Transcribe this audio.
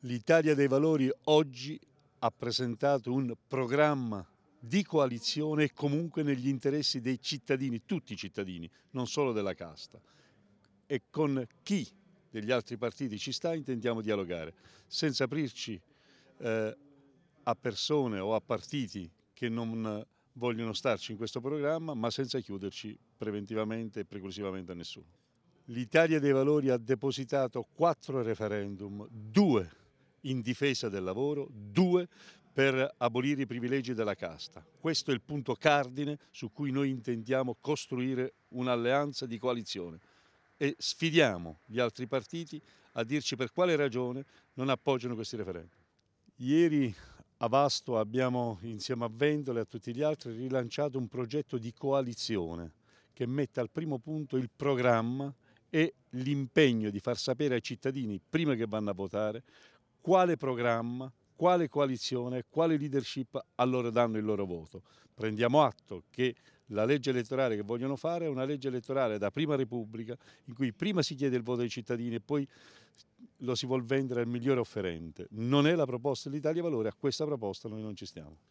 L'Italia dei Valori oggi ha presentato un programma di coalizione e comunque negli interessi dei cittadini, tutti i cittadini, non solo della casta. E con chi degli altri partiti ci sta intendiamo dialogare, senza aprirci eh, a persone o a partiti che non eh, vogliono starci in questo programma, ma senza chiuderci preventivamente e preclusivamente a nessuno. L'Italia dei Valori ha depositato quattro referendum, due in difesa del lavoro, due per abolire i privilegi della casta. Questo è il punto cardine su cui noi intendiamo costruire un'alleanza di coalizione e sfidiamo gli altri partiti a dirci per quale ragione non appoggiano questi referendum. Ieri a Vasto abbiamo, insieme a Vendola e a tutti gli altri, rilanciato un progetto di coalizione che mette al primo punto il programma e l'impegno di far sapere ai cittadini, prima che vanno a votare, quale programma, quale coalizione, quale leadership allora danno il loro voto. Prendiamo atto che la legge elettorale che vogliono fare è una legge elettorale da prima Repubblica, in cui prima si chiede il voto ai cittadini e poi lo si vuol vendere al migliore offerente. Non è la proposta dell'Italia Valore, a questa proposta noi non ci stiamo.